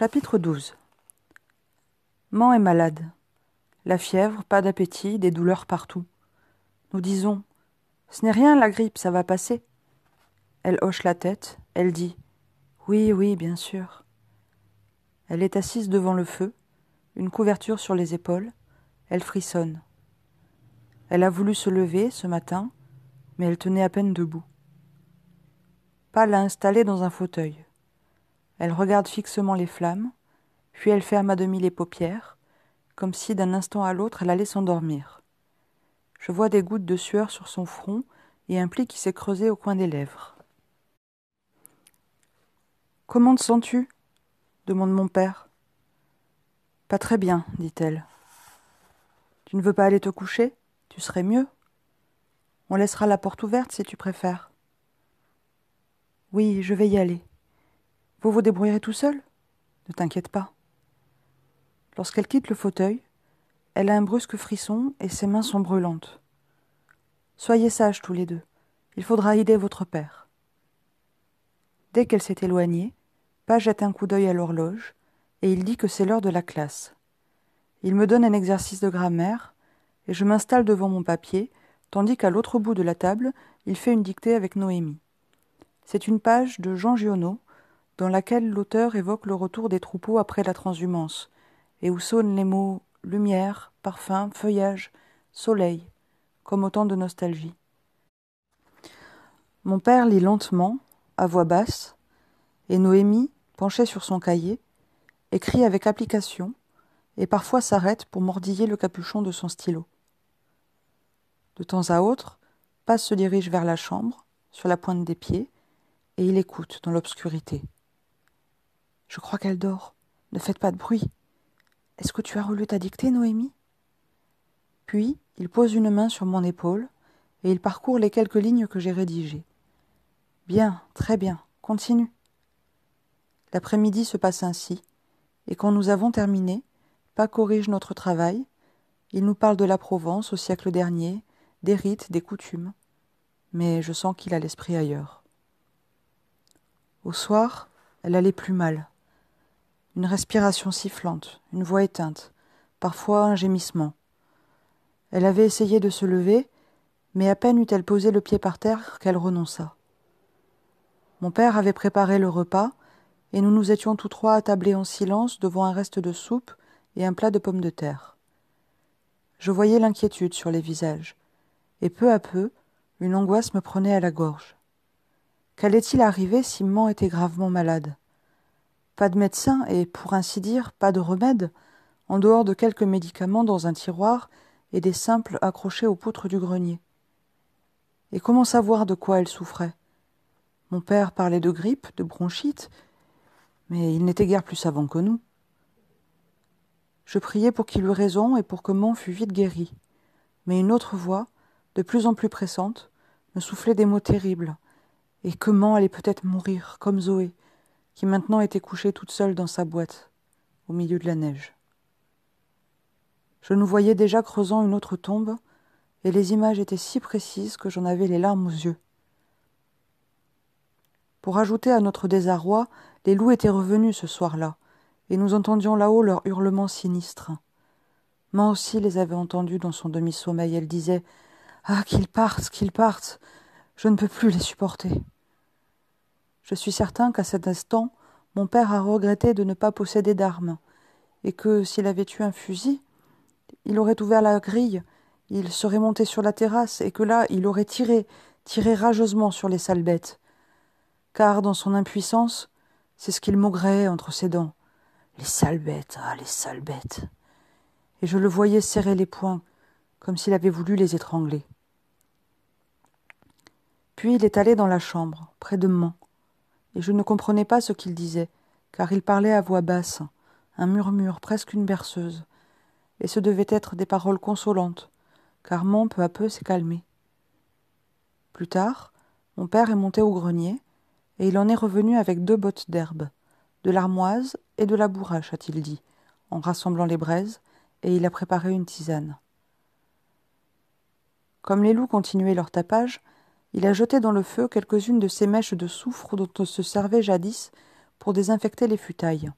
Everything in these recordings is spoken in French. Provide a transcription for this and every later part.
Chapitre 12 Man est malade. La fièvre, pas d'appétit, des douleurs partout. Nous disons Ce n'est rien, la grippe, ça va passer. Elle hoche la tête, elle dit Oui, oui, bien sûr. Elle est assise devant le feu, une couverture sur les épaules, elle frissonne. Elle a voulu se lever ce matin, mais elle tenait à peine debout. Pas l'a installée dans un fauteuil. Elle regarde fixement les flammes, puis elle ferme à demi les paupières, comme si d'un instant à l'autre elle allait s'endormir. Je vois des gouttes de sueur sur son front et un pli qui s'est creusé au coin des lèvres. Comment te sens-tu demande mon père. Pas très bien, dit-elle. Tu ne veux pas aller te coucher Tu serais mieux On laissera la porte ouverte si tu préfères. Oui, je vais y aller. Vous vous débrouillerez tout seul Ne t'inquiète pas. Lorsqu'elle quitte le fauteuil, elle a un brusque frisson et ses mains sont brûlantes. Soyez sages tous les deux. Il faudra aider votre père. Dès qu'elle s'est éloignée, Page jette un coup d'œil à l'horloge et il dit que c'est l'heure de la classe. Il me donne un exercice de grammaire et je m'installe devant mon papier, tandis qu'à l'autre bout de la table, il fait une dictée avec Noémie. C'est une page de Jean Giono, dans laquelle l'auteur évoque le retour des troupeaux après la transhumance, et où sonnent les mots lumière, parfum, feuillage, soleil, comme autant de nostalgie. Mon père lit lentement, à voix basse, et Noémie, penchée sur son cahier, écrit avec application, et parfois s'arrête pour mordiller le capuchon de son stylo. De temps à autre, Paz se dirige vers la chambre, sur la pointe des pieds, et il écoute dans l'obscurité. Je crois qu'elle dort. Ne faites pas de bruit. Est-ce que tu as relu ta dictée, Noémie Puis, il pose une main sur mon épaule et il parcourt les quelques lignes que j'ai rédigées. Bien, très bien, continue. L'après-midi se passe ainsi, et quand nous avons terminé, pas corrige notre travail, il nous parle de la Provence au siècle dernier, des rites, des coutumes, mais je sens qu'il a l'esprit ailleurs. Au soir, elle allait plus mal une respiration sifflante, une voix éteinte, parfois un gémissement. Elle avait essayé de se lever, mais à peine eut-elle posé le pied par terre qu'elle renonça. Mon père avait préparé le repas, et nous nous étions tous trois attablés en silence devant un reste de soupe et un plat de pommes de terre. Je voyais l'inquiétude sur les visages, et peu à peu, une angoisse me prenait à la gorge. Qu'allait-il arriver si Mans était gravement malade pas de médecin et, pour ainsi dire, pas de remède, en dehors de quelques médicaments dans un tiroir et des simples accrochés aux poutres du grenier. Et comment savoir de quoi elle souffrait Mon père parlait de grippe, de bronchite, mais il n'était guère plus savant que nous. Je priais pour qu'il eût raison et pour que Mon fût vite guéri. Mais une autre voix, de plus en plus pressante, me soufflait des mots terribles. Et comment allait peut-être mourir, comme Zoé, qui maintenant était couchée toute seule dans sa boîte, au milieu de la neige. Je nous voyais déjà creusant une autre tombe, et les images étaient si précises que j'en avais les larmes aux yeux. Pour ajouter à notre désarroi, les loups étaient revenus ce soir-là, et nous entendions là-haut leurs hurlements sinistres. Moi aussi les avait entendus dans son demi-sommeil. Elle disait Ah, qu'ils partent, qu'ils partent Je ne peux plus les supporter. Je suis certain qu'à cet instant, mon père a regretté de ne pas posséder d'armes, et que s'il avait eu un fusil, il aurait ouvert la grille, il serait monté sur la terrasse, et que là, il aurait tiré, tiré rageusement sur les sales bêtes. Car dans son impuissance, c'est ce qu'il maugréait entre ses dents. Les sales bêtes, ah, les sales bêtes. Et je le voyais serrer les poings, comme s'il avait voulu les étrangler. Puis il est allé dans la chambre, près de moi et je ne comprenais pas ce qu'il disait, car il parlait à voix basse, un murmure, presque une berceuse, et ce devait être des paroles consolantes, car Mon peu à peu s'est calmé. Plus tard, mon père est monté au grenier, et il en est revenu avec deux bottes d'herbe, de l'armoise et de la bourrache, a-t-il dit, en rassemblant les braises, et il a préparé une tisane. Comme les loups continuaient leur tapage, il a jeté dans le feu quelques-unes de ces mèches de soufre dont on se servait jadis pour désinfecter les futailles.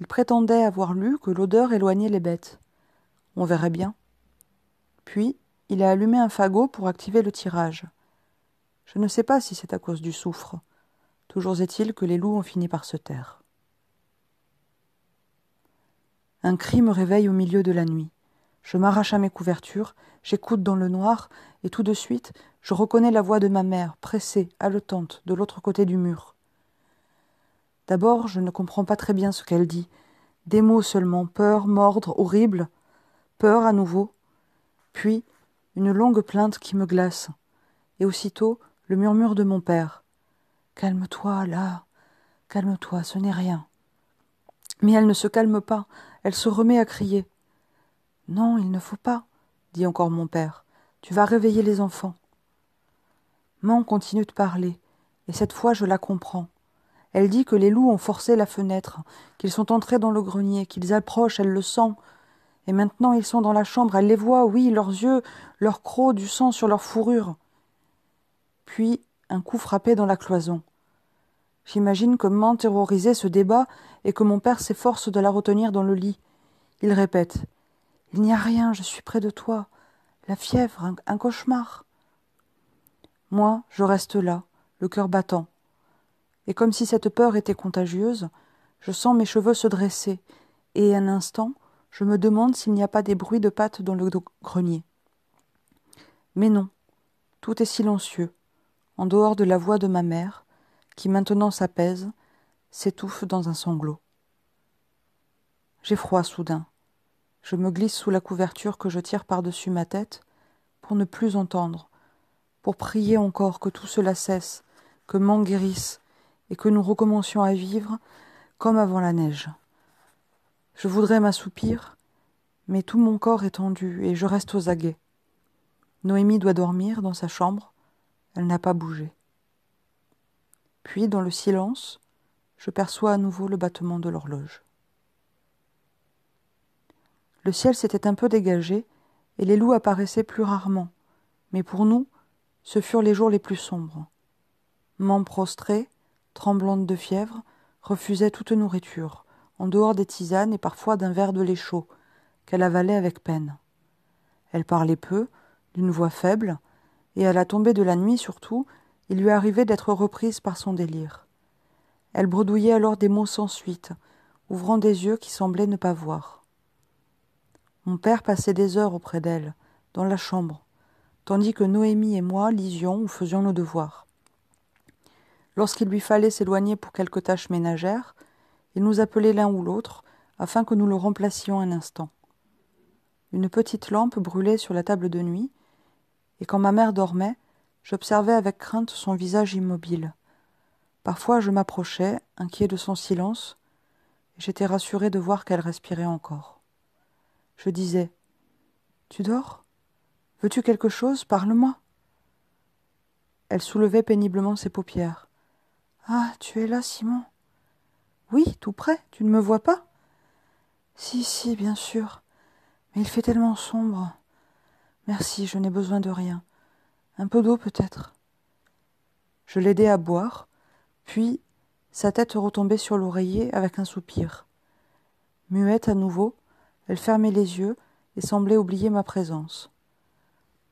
Il prétendait avoir lu que l'odeur éloignait les bêtes. On verrait bien. Puis, il a allumé un fagot pour activer le tirage. Je ne sais pas si c'est à cause du soufre. Toujours est-il que les loups ont fini par se taire. Un cri me réveille au milieu de la nuit. Je m'arrache à mes couvertures, j'écoute dans le noir, et tout de suite je reconnais la voix de ma mère, pressée, haletante, de l'autre côté du mur. D'abord, je ne comprends pas très bien ce qu'elle dit. Des mots seulement, peur, mordre, horrible. Peur à nouveau. Puis, une longue plainte qui me glace. Et aussitôt, le murmure de mon père. Calme-toi, là. Calme-toi, ce n'est rien. Mais elle ne se calme pas, elle se remet à crier. Non, il ne faut pas, dit encore mon père. Tu vas réveiller les enfants. Man continue de parler, et cette fois je la comprends. Elle dit que les loups ont forcé la fenêtre, qu'ils sont entrés dans le grenier, qu'ils approchent, elle le sent. Et maintenant ils sont dans la chambre, elle les voit, oui, leurs yeux, leurs crocs, du sang sur leur fourrure. Puis un coup frappé dans la cloison. J'imagine que comment terrorisait ce débat et que mon père s'efforce de la retenir dans le lit. Il répète. Il n'y a rien, je suis près de toi. La fièvre, un cauchemar. Moi, je reste là, le cœur battant. Et comme si cette peur était contagieuse, je sens mes cheveux se dresser, et un instant, je me demande s'il n'y a pas des bruits de pattes dans le grenier. Mais non, tout est silencieux, en dehors de la voix de ma mère, qui maintenant s'apaise, s'étouffe dans un sanglot. J'ai froid soudain. Je me glisse sous la couverture que je tire par-dessus ma tête pour ne plus entendre, pour prier encore que tout cela cesse, que m'en guérisse, et que nous recommencions à vivre comme avant la neige. Je voudrais m'assoupir, mais tout mon corps est tendu et je reste aux aguets. Noémie doit dormir dans sa chambre, elle n'a pas bougé. Puis, dans le silence, je perçois à nouveau le battement de l'horloge. Le ciel s'était un peu dégagé, et les loups apparaissaient plus rarement, mais pour nous, ce furent les jours les plus sombres. M'en prostrée, tremblante de fièvre, refusait toute nourriture, en dehors des tisanes et parfois d'un verre de lait chaud, qu'elle avalait avec peine. Elle parlait peu, d'une voix faible, et à la tombée de la nuit surtout, il lui arrivait d'être reprise par son délire. Elle bredouillait alors des mots sans suite, ouvrant des yeux qui semblaient ne pas voir. Mon père passait des heures auprès d'elle, dans la chambre, tandis que Noémie et moi lisions ou faisions nos devoirs. Lorsqu'il lui fallait s'éloigner pour quelques tâches ménagères, il nous appelait l'un ou l'autre, afin que nous le remplacions un instant. Une petite lampe brûlait sur la table de nuit, et quand ma mère dormait, j'observais avec crainte son visage immobile. Parfois je m'approchais, inquiet de son silence, et j'étais rassuré de voir qu'elle respirait encore. Je disais. Tu dors? Veux-tu quelque chose Parle-moi. Elle soulevait péniblement ses paupières. Ah, tu es là, Simon Oui, tout près, tu ne me vois pas Si, si, bien sûr. Mais il fait tellement sombre. Merci, je n'ai besoin de rien. Un peu d'eau peut-être. Je l'aidai à boire, puis sa tête retombait sur l'oreiller avec un soupir. Muette à nouveau, elle fermait les yeux et semblait oublier ma présence.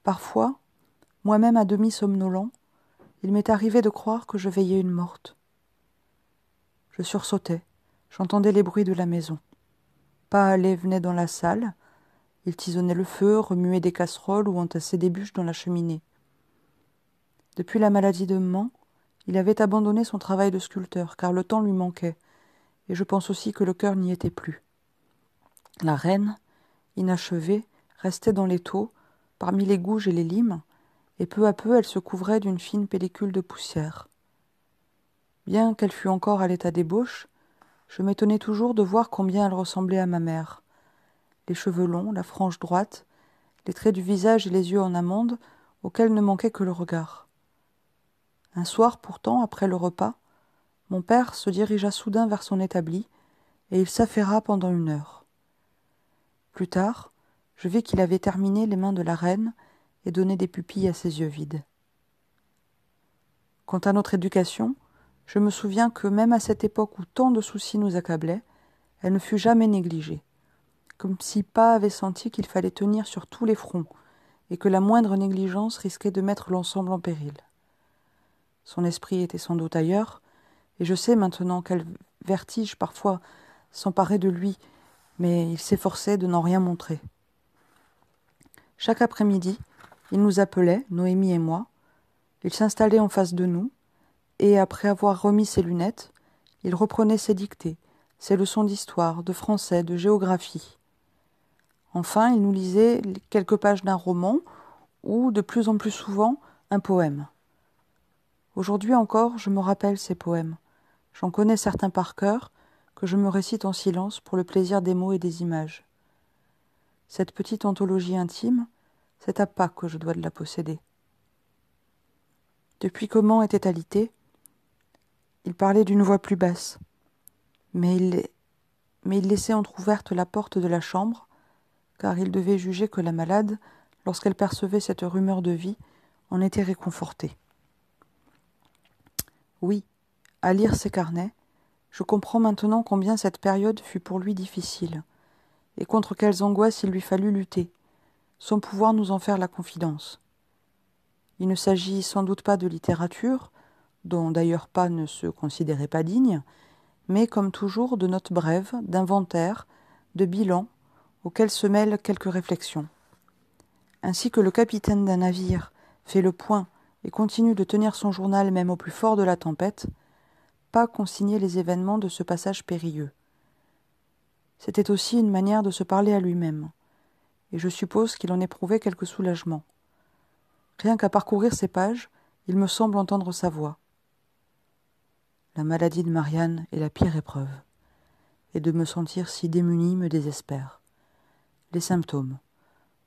Parfois, moi-même à demi somnolent, il m'est arrivé de croire que je veillais une morte. Je sursautais, j'entendais les bruits de la maison. Pas aller venait dans la salle, il tisonnait le feu, remuait des casseroles ou entassait des bûches dans la cheminée. Depuis la maladie de Mans, il avait abandonné son travail de sculpteur, car le temps lui manquait, et je pense aussi que le cœur n'y était plus. La reine, inachevée, restait dans les taux, parmi les gouges et les limes, et peu à peu elle se couvrait d'une fine pellicule de poussière. Bien qu'elle fût encore à l'état d'ébauche, je m'étonnais toujours de voir combien elle ressemblait à ma mère. Les cheveux longs, la frange droite, les traits du visage et les yeux en amande, auxquels ne manquait que le regard. Un soir pourtant, après le repas, mon père se dirigea soudain vers son établi, et il s'affaira pendant une heure. Plus tard, je vis qu'il avait terminé les mains de la reine et donné des pupilles à ses yeux vides. Quant à notre éducation, je me souviens que même à cette époque où tant de soucis nous accablaient, elle ne fut jamais négligée, comme si Pa avait senti qu'il fallait tenir sur tous les fronts et que la moindre négligence risquait de mettre l'ensemble en péril. Son esprit était sans doute ailleurs, et je sais maintenant quel vertige parfois s'emparait de lui, mais il s'efforçait de n'en rien montrer. Chaque après-midi, il nous appelait, Noémie et moi. Il s'installait en face de nous, et après avoir remis ses lunettes, il reprenait ses dictées, ses leçons d'histoire, de français, de géographie. Enfin, il nous lisait quelques pages d'un roman ou, de plus en plus souvent, un poème. Aujourd'hui encore, je me rappelle ces poèmes. J'en connais certains par cœur, que je me récite en silence pour le plaisir des mots et des images cette petite anthologie intime, c'est à pas que je dois de la posséder. Depuis comment était alité, il parlait d'une voix plus basse, mais il, mais il laissait entr'ouverte la porte de la chambre, car il devait juger que la malade, lorsqu'elle percevait cette rumeur de vie, en était réconfortée. Oui, à lire ses carnets, je comprends maintenant combien cette période fut pour lui difficile et contre quelles angoisses il lui fallut lutter, sans pouvoir nous en faire la confidence. Il ne s'agit sans doute pas de littérature, dont d'ailleurs pas ne se considérait pas digne, mais comme toujours de notes brèves, d'inventaires, de bilans, auxquels se mêlent quelques réflexions. Ainsi que le capitaine d'un navire fait le point et continue de tenir son journal même au plus fort de la tempête, pas consigner les événements de ce passage périlleux. C'était aussi une manière de se parler à lui-même, et je suppose qu'il en éprouvait quelque soulagement. Rien qu'à parcourir ces pages, il me semble entendre sa voix. La maladie de Marianne est la pire épreuve, et de me sentir si démunie me désespère. Les symptômes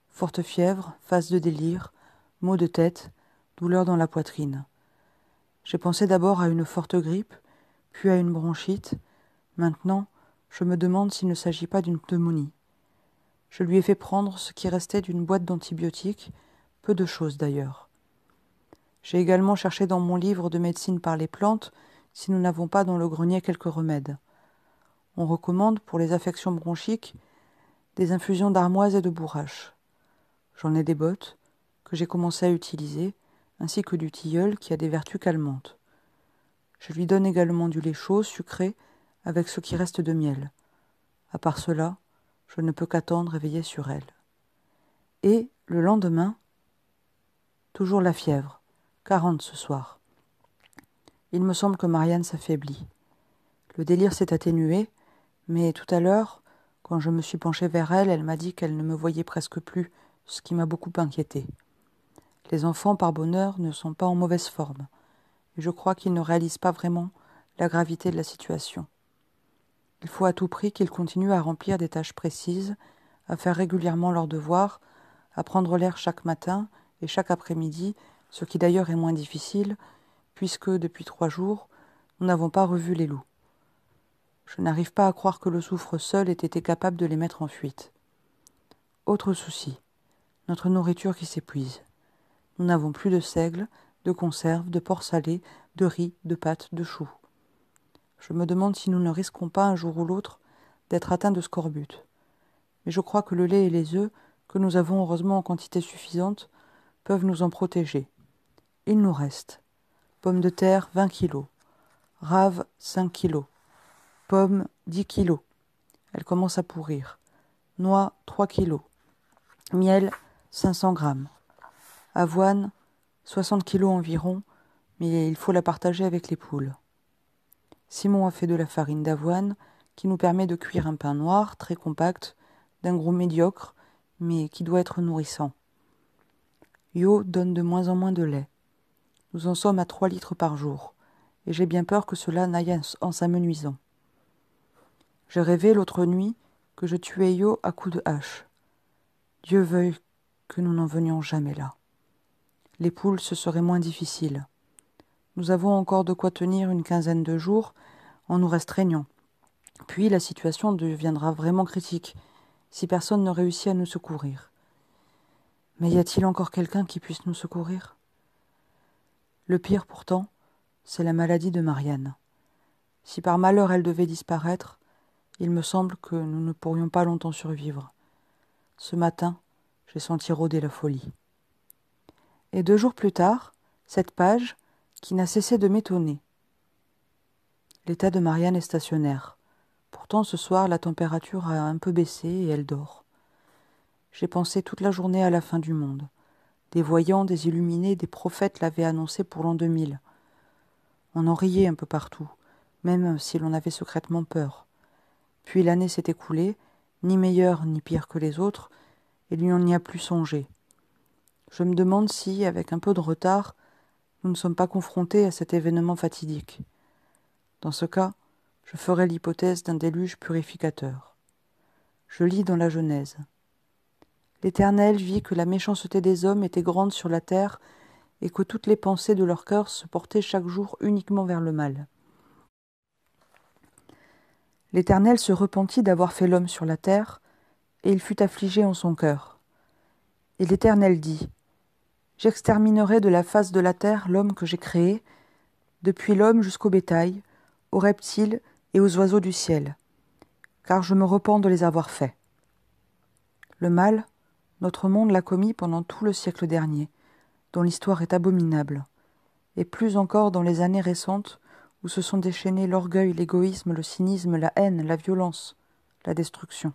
forte fièvre, phase de délire, maux de tête, douleur dans la poitrine. J'ai pensé d'abord à une forte grippe, puis à une bronchite. Maintenant, je me demande s'il ne s'agit pas d'une pneumonie. Je lui ai fait prendre ce qui restait d'une boîte d'antibiotiques, peu de choses d'ailleurs. J'ai également cherché dans mon livre de médecine par les plantes si nous n'avons pas dans le grenier quelques remèdes. On recommande pour les affections bronchiques des infusions d'armoise et de bourrache. J'en ai des bottes que j'ai commencé à utiliser, ainsi que du tilleul qui a des vertus calmantes. Je lui donne également du lait chaud, sucré, avec ce qui reste de miel. À part cela, je ne peux qu'attendre et sur elle. Et, le lendemain, toujours la fièvre, quarante ce soir. Il me semble que Marianne s'affaiblit. Le délire s'est atténué, mais tout à l'heure, quand je me suis penché vers elle, elle m'a dit qu'elle ne me voyait presque plus, ce qui m'a beaucoup inquiété. Les enfants, par bonheur, ne sont pas en mauvaise forme, et je crois qu'ils ne réalisent pas vraiment la gravité de la situation. Il faut à tout prix qu'ils continuent à remplir des tâches précises, à faire régulièrement leurs devoirs, à prendre l'air chaque matin et chaque après-midi, ce qui d'ailleurs est moins difficile, puisque depuis trois jours, nous n'avons pas revu les loups. Je n'arrive pas à croire que le soufre seul ait été capable de les mettre en fuite. Autre souci, notre nourriture qui s'épuise. Nous n'avons plus de seigle, de conserves, de porc salé, de riz, de pâtes, de choux. Je me demande si nous ne risquons pas un jour ou l'autre d'être atteints de scorbut. Mais je crois que le lait et les œufs, que nous avons heureusement en quantité suffisante, peuvent nous en protéger. Il nous reste pommes de terre 20 kilos, raves 5 kilos, pommes 10 kilos. elle commence à pourrir. Noix 3 kilos, miel 500 grammes, avoine 60 kilos environ, mais il faut la partager avec les poules. Simon a fait de la farine d'avoine qui nous permet de cuire un pain noir très compact, d'un gros médiocre, mais qui doit être nourrissant. Yo donne de moins en moins de lait. Nous en sommes à trois litres par jour, et j'ai bien peur que cela n'aille en s'amenuisant. J'ai rêvé l'autre nuit que je tuais Yo à coups de hache. Dieu veuille que nous n'en venions jamais là. Les poules, ce serait moins difficile. Nous avons encore de quoi tenir une quinzaine de jours en nous restreignant. Puis la situation deviendra vraiment critique si personne ne réussit à nous secourir. Mais y a-t-il encore quelqu'un qui puisse nous secourir Le pire pourtant, c'est la maladie de Marianne. Si par malheur elle devait disparaître, il me semble que nous ne pourrions pas longtemps survivre. Ce matin, j'ai senti rôder la folie. Et deux jours plus tard, cette page, qui n'a cessé de m'étonner. L'état de Marianne est stationnaire. Pourtant, ce soir, la température a un peu baissé et elle dort. J'ai pensé toute la journée à la fin du monde. Des voyants, des illuminés, des prophètes l'avaient annoncé pour l'an 2000. On en riait un peu partout, même si l'on avait secrètement peur. Puis l'année s'est écoulée, ni meilleure ni pire que les autres, et l'on n'y a plus songé. Je me demande si, avec un peu de retard, nous ne sommes pas confrontés à cet événement fatidique. Dans ce cas, je ferai l'hypothèse d'un déluge purificateur. Je lis dans la Genèse. L'Éternel vit que la méchanceté des hommes était grande sur la terre, et que toutes les pensées de leur cœur se portaient chaque jour uniquement vers le mal. L'Éternel se repentit d'avoir fait l'homme sur la terre, et il fut affligé en son cœur. Et l'Éternel dit J'exterminerai de la face de la terre l'homme que j'ai créé, depuis l'homme jusqu'au bétail, aux reptiles et aux oiseaux du ciel, car je me repens de les avoir faits. Le mal, notre monde l'a commis pendant tout le siècle dernier, dont l'histoire est abominable, et plus encore dans les années récentes où se sont déchaînés l'orgueil, l'égoïsme, le cynisme, la haine, la violence, la destruction.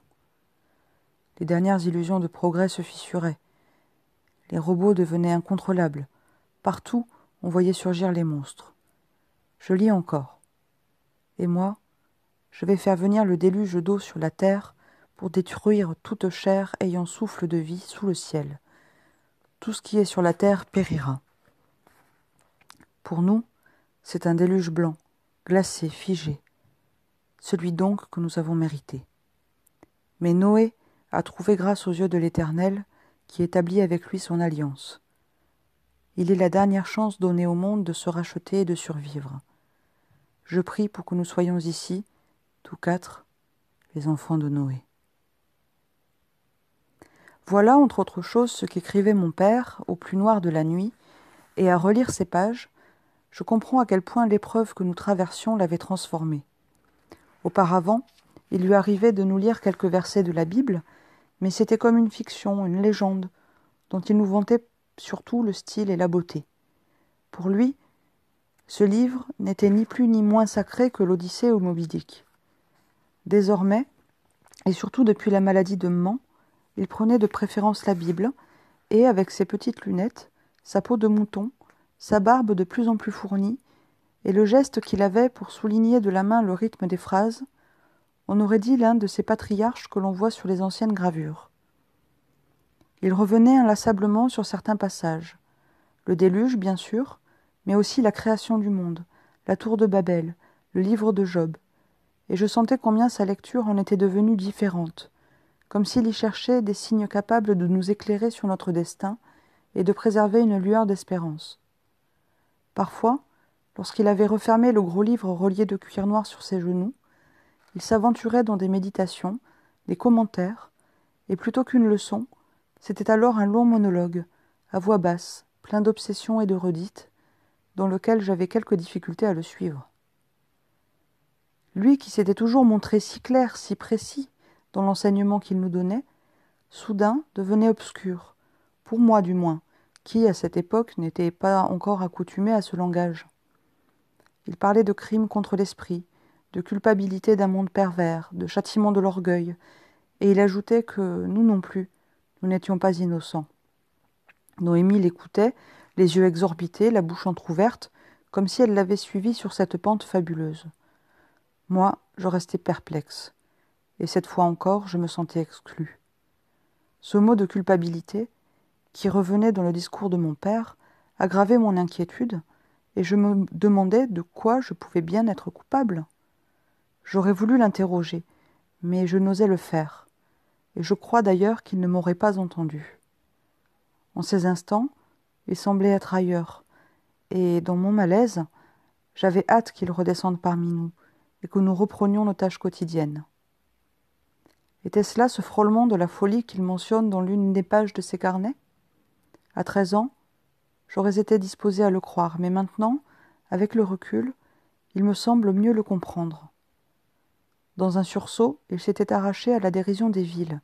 Les dernières illusions de progrès se fissuraient, les robots devenaient incontrôlables. Partout, on voyait surgir les monstres. Je lis encore. Et moi, je vais faire venir le déluge d'eau sur la terre pour détruire toute chair ayant souffle de vie sous le ciel. Tout ce qui est sur la terre périra. Pour nous, c'est un déluge blanc, glacé, figé, celui donc que nous avons mérité. Mais Noé a trouvé grâce aux yeux de l'Éternel, qui établit avec lui son alliance. Il est la dernière chance donnée au monde de se racheter et de survivre. Je prie pour que nous soyons ici, tous quatre, les enfants de Noé. Voilà, entre autres choses, ce qu'écrivait mon père au plus noir de la nuit, et à relire ces pages, je comprends à quel point l'épreuve que nous traversions l'avait transformé. Auparavant, il lui arrivait de nous lire quelques versets de la Bible, mais c'était comme une fiction, une légende, dont il nous vantait surtout le style et la beauté. Pour lui, ce livre n'était ni plus ni moins sacré que l'Odyssée ou Moby Dick. Désormais, et surtout depuis la maladie de Mans, il prenait de préférence la Bible, et avec ses petites lunettes, sa peau de mouton, sa barbe de plus en plus fournie, et le geste qu'il avait pour souligner de la main le rythme des phrases, on aurait dit l'un de ces patriarches que l'on voit sur les anciennes gravures. Il revenait inlassablement sur certains passages. Le déluge, bien sûr, mais aussi la création du monde, la tour de Babel, le livre de Job. Et je sentais combien sa lecture en était devenue différente, comme s'il y cherchait des signes capables de nous éclairer sur notre destin et de préserver une lueur d'espérance. Parfois, lorsqu'il avait refermé le gros livre relié de cuir noir sur ses genoux, il s'aventurait dans des méditations, des commentaires, et plutôt qu'une leçon, c'était alors un long monologue, à voix basse, plein d'obsessions et de redites, dans lequel j'avais quelques difficultés à le suivre. Lui qui s'était toujours montré si clair, si précis dans l'enseignement qu'il nous donnait, soudain devenait obscur, pour moi du moins, qui à cette époque n'était pas encore accoutumé à ce langage. Il parlait de crimes contre l'esprit, de culpabilité d'un monde pervers, de châtiment de l'orgueil, et il ajoutait que nous non plus, nous n'étions pas innocents. Noémie l'écoutait, les yeux exorbités, la bouche entr'ouverte, comme si elle l'avait suivi sur cette pente fabuleuse. Moi, je restais perplexe, et cette fois encore, je me sentais exclu. Ce mot de culpabilité, qui revenait dans le discours de mon père, aggravait mon inquiétude, et je me demandais de quoi je pouvais bien être coupable. J'aurais voulu l'interroger, mais je n'osais le faire, et je crois d'ailleurs qu'il ne m'aurait pas entendu. En ces instants, il semblait être ailleurs, et dans mon malaise, j'avais hâte qu'il redescende parmi nous, et que nous reprenions nos tâches quotidiennes. Était-ce là ce frôlement de la folie qu'il mentionne dans l'une des pages de ses carnets À treize ans, j'aurais été disposée à le croire, mais maintenant, avec le recul, il me semble mieux le comprendre. Dans un sursaut, il s'était arraché à la dérision des villes.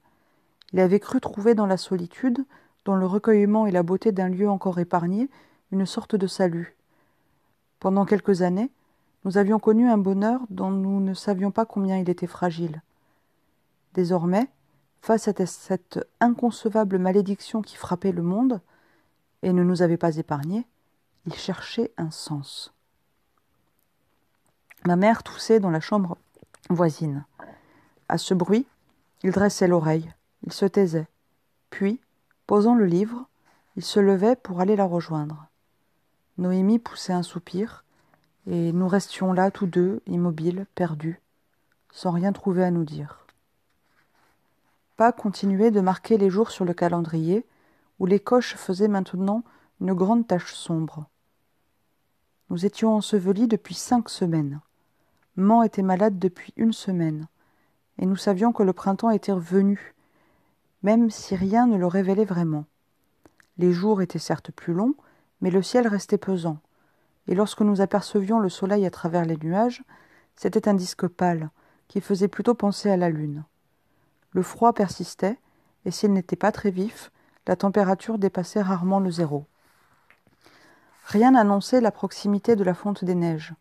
Il avait cru trouver dans la solitude, dans le recueillement et la beauté d'un lieu encore épargné, une sorte de salut. Pendant quelques années, nous avions connu un bonheur dont nous ne savions pas combien il était fragile. Désormais, face à cette inconcevable malédiction qui frappait le monde, et ne nous avait pas épargnés, il cherchait un sens. Ma mère toussait dans la chambre voisine. À ce bruit, il dressait l'oreille, il se taisait, puis, posant le livre, il se levait pour aller la rejoindre. Noémie poussait un soupir, et nous restions là tous deux, immobiles, perdus, sans rien trouver à nous dire. Pas continuait de marquer les jours sur le calendrier, où les coches faisaient maintenant une grande tache sombre. Nous étions ensevelis depuis cinq semaines. Mans était malade depuis une semaine, et nous savions que le printemps était revenu, même si rien ne le révélait vraiment. Les jours étaient certes plus longs, mais le ciel restait pesant, et lorsque nous apercevions le soleil à travers les nuages, c'était un disque pâle, qui faisait plutôt penser à la lune. Le froid persistait, et s'il n'était pas très vif, la température dépassait rarement le zéro. Rien n'annonçait la proximité de la fonte des neiges,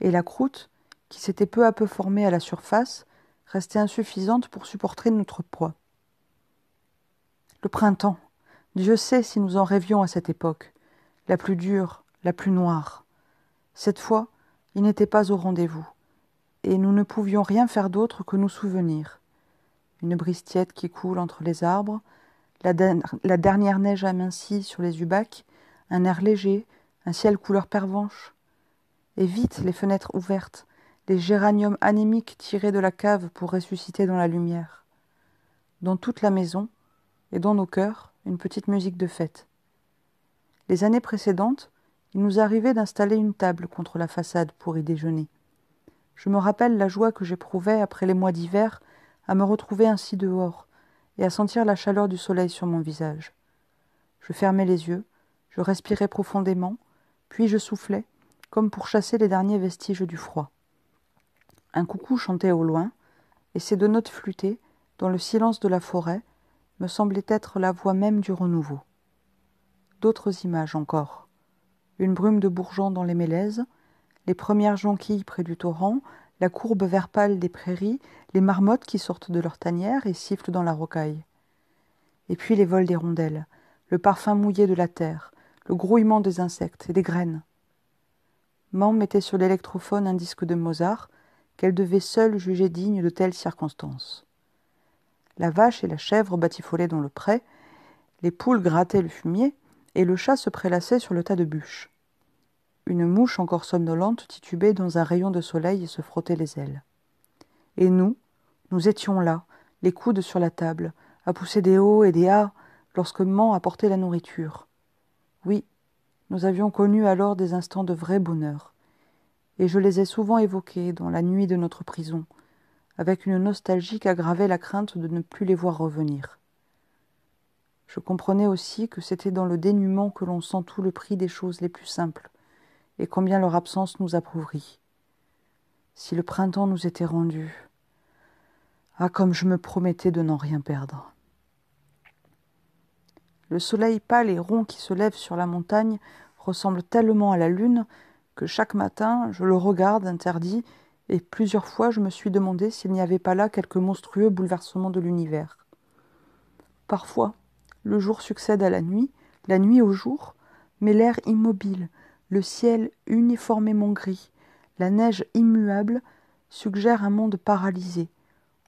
et la croûte, qui s'était peu à peu formée à la surface, restait insuffisante pour supporter notre poids. Le printemps, Dieu sait si nous en rêvions à cette époque, la plus dure, la plus noire. Cette fois, il n'était pas au rendez-vous, et nous ne pouvions rien faire d'autre que nous souvenir. Une brise tiède qui coule entre les arbres, la, dernière neige amincie sur les ubacs, un air léger, un ciel couleur pervenche. Et vite les fenêtres ouvertes, des géraniums anémiques tirés de la cave pour ressusciter dans la lumière. Dans toute la maison, et dans nos cœurs, une petite musique de fête. Les années précédentes, il nous arrivait d'installer une table contre la façade pour y déjeuner. Je me rappelle la joie que j'éprouvais après les mois d'hiver à me retrouver ainsi dehors et à sentir la chaleur du soleil sur mon visage. Je fermais les yeux, je respirais profondément, puis je soufflais, comme pour chasser les derniers vestiges du froid un coucou chantait au loin, et ces deux notes flûtées, dans le silence de la forêt, me semblaient être la voix même du renouveau. D'autres images encore. Une brume de bourgeons dans les mélèzes, les premières jonquilles près du torrent, la courbe vert pâle des prairies, les marmottes qui sortent de leurs tanière et sifflent dans la rocaille. Et puis les vols des rondelles, le parfum mouillé de la terre, le grouillement des insectes et des graines. Mam mettait sur l'électrophone un disque de Mozart, qu'elle devait seule juger digne de telles circonstances. La vache et la chèvre batifolaient dans le pré, les poules grattaient le fumier, et le chat se prélassait sur le tas de bûches. Une mouche encore somnolente titubait dans un rayon de soleil et se frottait les ailes. Et nous, nous étions là, les coudes sur la table, à pousser des hauts et des ahs lorsque Man apportait la nourriture. Oui, nous avions connu alors des instants de vrai bonheur et je les ai souvent évoqués dans la nuit de notre prison, avec une nostalgie qu'aggravait la crainte de ne plus les voir revenir. Je comprenais aussi que c'était dans le dénuement que l'on sent tout le prix des choses les plus simples, et combien leur absence nous approuvrit. Si le printemps nous était rendu. Ah, comme je me promettais de n'en rien perdre. Le soleil pâle et rond qui se lève sur la montagne ressemble tellement à la lune que chaque matin je le regarde interdit, et plusieurs fois je me suis demandé s'il n'y avait pas là quelque monstrueux bouleversement de l'univers. Parfois, le jour succède à la nuit, la nuit au jour, mais l'air immobile, le ciel uniformément gris, la neige immuable suggèrent un monde paralysé,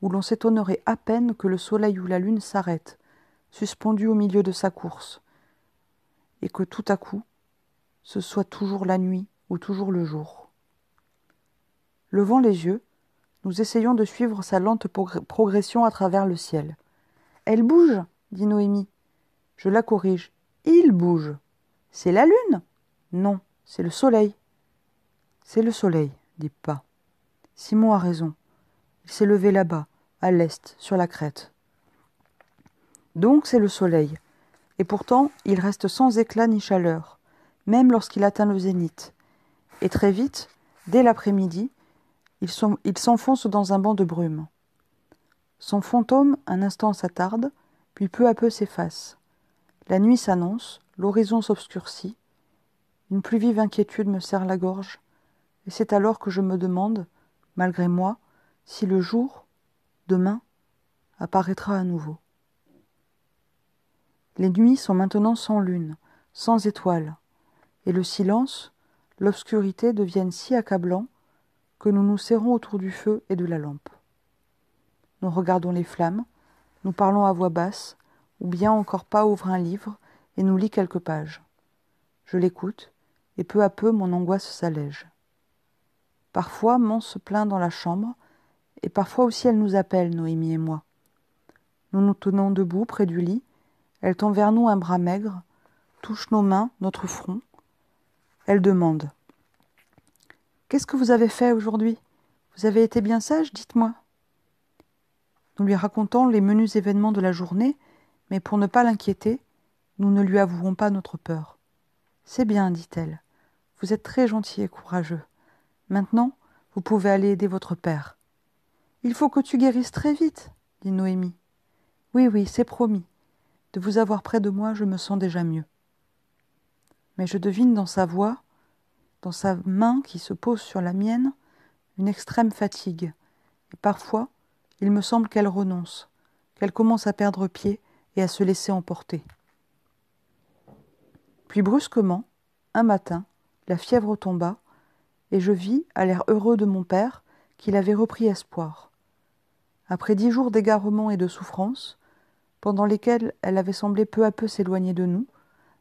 où l'on s'étonnerait à peine que le soleil ou la lune s'arrête, suspendu au milieu de sa course, et que tout à coup ce soit toujours la nuit ou toujours le jour. Levant les yeux, nous essayons de suivre sa lente progression à travers le ciel. Elle bouge, dit Noémie. Je la corrige. Il bouge. C'est la lune Non, c'est le soleil. C'est le soleil, dit pas. Simon a raison. Il s'est levé là-bas, à l'est, sur la crête. Donc c'est le soleil. Et pourtant, il reste sans éclat ni chaleur, même lorsqu'il atteint le zénith et très vite, dès l'après-midi, il s'enfonce dans un banc de brume. Son fantôme un instant s'attarde, puis peu à peu s'efface. La nuit s'annonce, l'horizon s'obscurcit, une plus vive inquiétude me serre la gorge, et c'est alors que je me demande, malgré moi, si le jour, demain, apparaîtra à nouveau. Les nuits sont maintenant sans lune, sans étoiles, et le silence, l'obscurité devienne si accablante que nous nous serrons autour du feu et de la lampe. Nous regardons les flammes, nous parlons à voix basse, ou bien encore pas ouvre un livre et nous lit quelques pages. Je l'écoute, et peu à peu mon angoisse s'allège. Parfois mon se plaint dans la chambre, et parfois aussi elle nous appelle, Noémie et moi. Nous nous tenons debout près du lit, elle tend vers nous un bras maigre, touche nos mains, notre front, elle demande Qu'est-ce que vous avez fait aujourd'hui Vous avez été bien sage, dites-moi. Nous lui racontons les menus événements de la journée, mais pour ne pas l'inquiéter, nous ne lui avouons pas notre peur. C'est bien, dit-elle. Vous êtes très gentil et courageux. Maintenant, vous pouvez aller aider votre père. Il faut que tu guérisses très vite, dit Noémie. Oui, oui, c'est promis. De vous avoir près de moi, je me sens déjà mieux mais je devine dans sa voix, dans sa main qui se pose sur la mienne, une extrême fatigue, et parfois il me semble qu'elle renonce, qu'elle commence à perdre pied et à se laisser emporter. Puis brusquement, un matin, la fièvre tomba, et je vis, à l'air heureux de mon père, qu'il avait repris espoir. Après dix jours d'égarement et de souffrance, pendant lesquels elle avait semblé peu à peu s'éloigner de nous,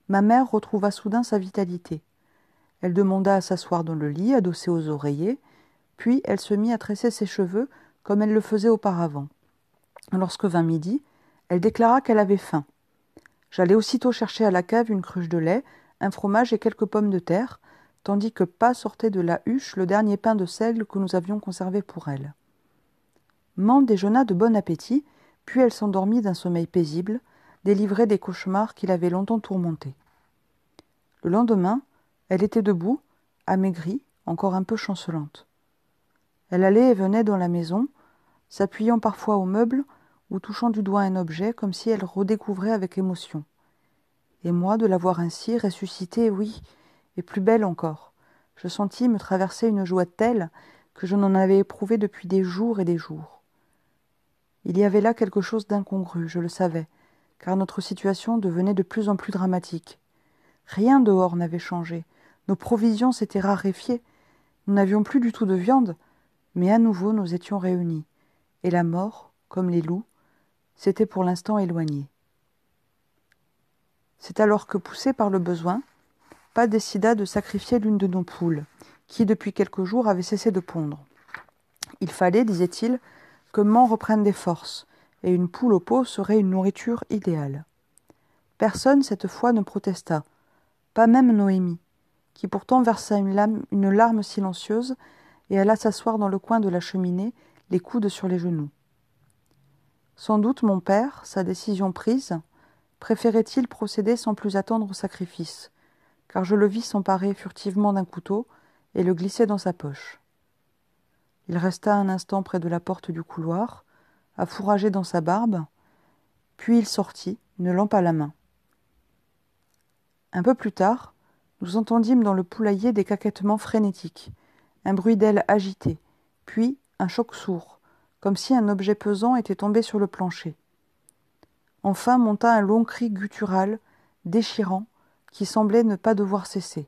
ma mère retrouva soudain sa vitalité. Elle demanda à s'asseoir dans le lit, adossée aux oreillers, puis elle se mit à tresser ses cheveux comme elle le faisait auparavant. Lorsque vint midi, elle déclara qu'elle avait faim. J'allai aussitôt chercher à la cave une cruche de lait, un fromage et quelques pommes de terre, tandis que pas sortait de la huche le dernier pain de seigle que nous avions conservé pour elle. Mande déjeuna de bon appétit, puis elle s'endormit d'un sommeil paisible, Délivré des cauchemars qui l'avaient longtemps tourmentée. Le lendemain, elle était debout, amaigrie, encore un peu chancelante. Elle allait et venait dans la maison, s'appuyant parfois aux meubles ou touchant du doigt un objet comme si elle redécouvrait avec émotion. Et moi, de la voir ainsi, ressuscitée, oui, et plus belle encore, je sentis me traverser une joie telle que je n'en avais éprouvée depuis des jours et des jours. Il y avait là quelque chose d'incongru, je le savais, car notre situation devenait de plus en plus dramatique. Rien dehors n'avait changé, nos provisions s'étaient raréfiées, nous n'avions plus du tout de viande, mais à nouveau nous étions réunis, et la mort, comme les loups, s'était pour l'instant éloignée. C'est alors que, poussé par le besoin, Pas décida de sacrifier l'une de nos poules, qui depuis quelques jours avait cessé de pondre. Il fallait, disait-il, que Mans reprenne des forces, et une poule au pot serait une nourriture idéale. Personne cette fois ne protesta, pas même Noémie, qui pourtant versa une, larme silencieuse et alla s'asseoir dans le coin de la cheminée, les coudes sur les genoux. Sans doute mon père, sa décision prise, préférait-il procéder sans plus attendre au sacrifice, car je le vis s'emparer furtivement d'un couteau et le glisser dans sa poche. Il resta un instant près de la porte du couloir, à fourrager dans sa barbe, puis il sortit, ne lampe pas la main. Un peu plus tard, nous entendîmes dans le poulailler des caquettements frénétiques, un bruit d'ailes agitées, puis un choc sourd, comme si un objet pesant était tombé sur le plancher. Enfin monta un long cri guttural, déchirant, qui semblait ne pas devoir cesser.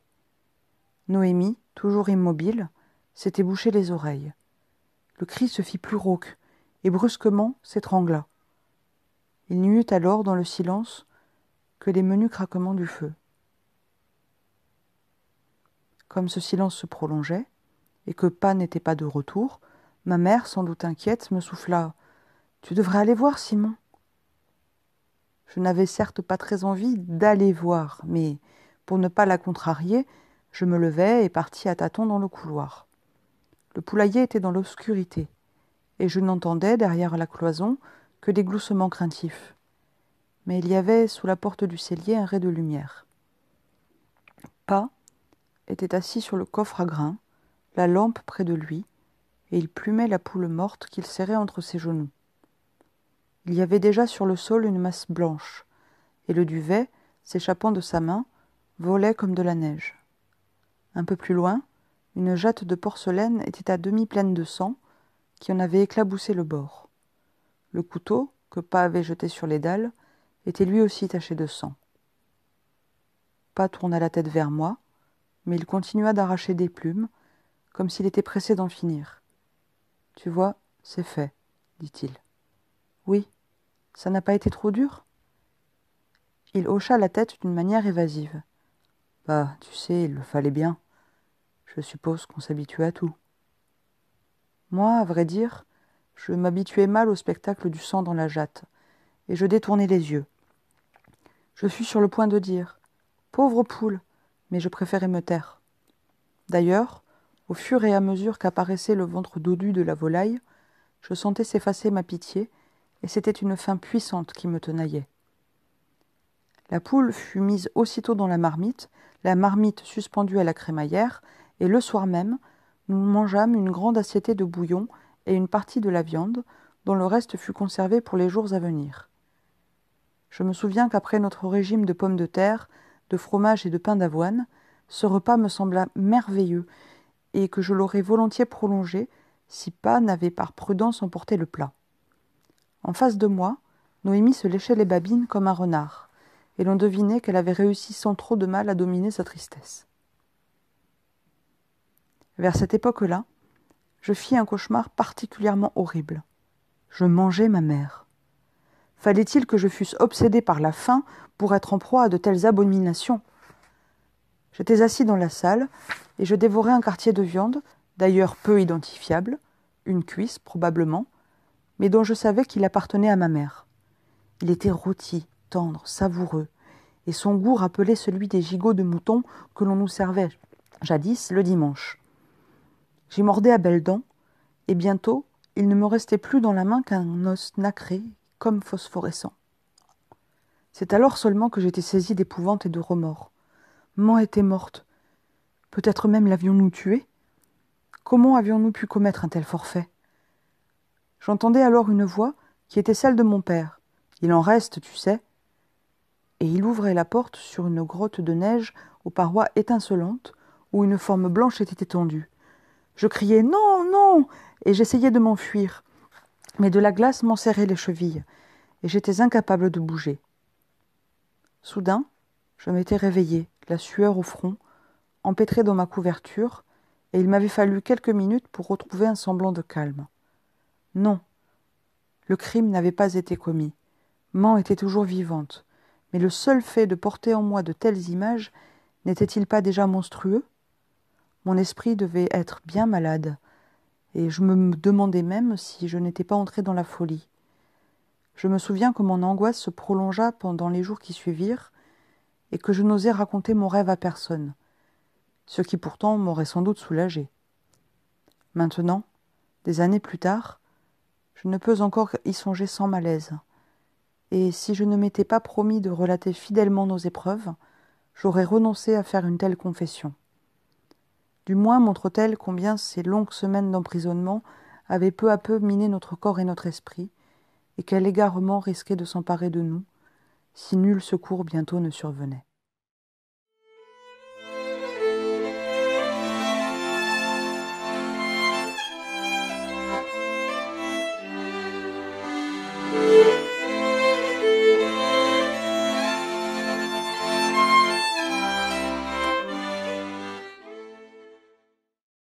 Noémie, toujours immobile, s'était bouché les oreilles. Le cri se fit plus rauque, et brusquement s'étrangla. Il n'y eut alors dans le silence que les menus craquements du feu. Comme ce silence se prolongeait, et que pas n'était pas de retour, ma mère, sans doute inquiète, me souffla. Tu devrais aller voir, Simon. Je n'avais certes pas très envie d'aller voir, mais pour ne pas la contrarier, je me levai et partis à tâtons dans le couloir. Le poulailler était dans l'obscurité et je n'entendais, derrière la cloison, que des gloussements craintifs. Mais il y avait sous la porte du cellier un ray de lumière. Pas était assis sur le coffre à grains, la lampe près de lui, et il plumait la poule morte qu'il serrait entre ses genoux. Il y avait déjà sur le sol une masse blanche, et le duvet, s'échappant de sa main, volait comme de la neige. Un peu plus loin, une jatte de porcelaine était à demi pleine de sang, qui en avait éclaboussé le bord. Le couteau, que Pas avait jeté sur les dalles, était lui aussi taché de sang. Pas tourna la tête vers moi, mais il continua d'arracher des plumes, comme s'il était pressé d'en finir. Tu vois, c'est fait, dit-il. Oui, ça n'a pas été trop dur Il hocha la tête d'une manière évasive. Bah, tu sais, il le fallait bien. Je suppose qu'on s'habitue à tout. Moi, à vrai dire, je m'habituais mal au spectacle du sang dans la jatte, et je détournais les yeux. Je fus sur le point de dire Pauvre poule mais je préférais me taire. D'ailleurs, au fur et à mesure qu'apparaissait le ventre dodu de la volaille, je sentais s'effacer ma pitié, et c'était une faim puissante qui me tenaillait. La poule fut mise aussitôt dans la marmite, la marmite suspendue à la crémaillère, et le soir même, nous mangeâmes une grande assiette de bouillon et une partie de la viande, dont le reste fut conservé pour les jours à venir. Je me souviens qu'après notre régime de pommes de terre, de fromage et de pain d'avoine, ce repas me sembla merveilleux et que je l'aurais volontiers prolongé si pas n'avait par prudence emporté le plat. En face de moi, Noémie se léchait les babines comme un renard, et l'on devinait qu'elle avait réussi sans trop de mal à dominer sa tristesse. Vers cette époque-là, je fis un cauchemar particulièrement horrible. Je mangeais ma mère. Fallait-il que je fusse obsédé par la faim pour être en proie à de telles abominations J'étais assis dans la salle et je dévorais un quartier de viande, d'ailleurs peu identifiable, une cuisse probablement, mais dont je savais qu'il appartenait à ma mère. Il était rôti, tendre, savoureux, et son goût rappelait celui des gigots de mouton que l'on nous servait jadis le dimanche j'y mordais à belles dents, et bientôt il ne me restait plus dans la main qu'un os nacré comme phosphorescent. C'est alors seulement que j'étais saisi d'épouvante et de remords. M'en était morte. Peut-être même l'avions-nous tuée Comment avions-nous pu commettre un tel forfait J'entendais alors une voix qui était celle de mon père. Il en reste, tu sais. Et il ouvrait la porte sur une grotte de neige aux parois étincelantes où une forme blanche était étendue. Je criais Non, non et j'essayais de m'enfuir. Mais de la glace m'enserrait les chevilles, et j'étais incapable de bouger. Soudain, je m'étais réveillée, la sueur au front, empêtrée dans ma couverture, et il m'avait fallu quelques minutes pour retrouver un semblant de calme. Non, le crime n'avait pas été commis. Man était toujours vivante, mais le seul fait de porter en moi de telles images n'était-il pas déjà monstrueux mon esprit devait être bien malade, et je me demandais même si je n'étais pas entré dans la folie. Je me souviens que mon angoisse se prolongea pendant les jours qui suivirent, et que je n'osais raconter mon rêve à personne, ce qui pourtant m'aurait sans doute soulagé. Maintenant, des années plus tard, je ne peux encore y songer sans malaise, et si je ne m'étais pas promis de relater fidèlement nos épreuves, j'aurais renoncé à faire une telle confession. Du moins montre-t-elle combien ces longues semaines d'emprisonnement avaient peu à peu miné notre corps et notre esprit, et quel égarement risquait de s'emparer de nous, si nul secours bientôt ne survenait.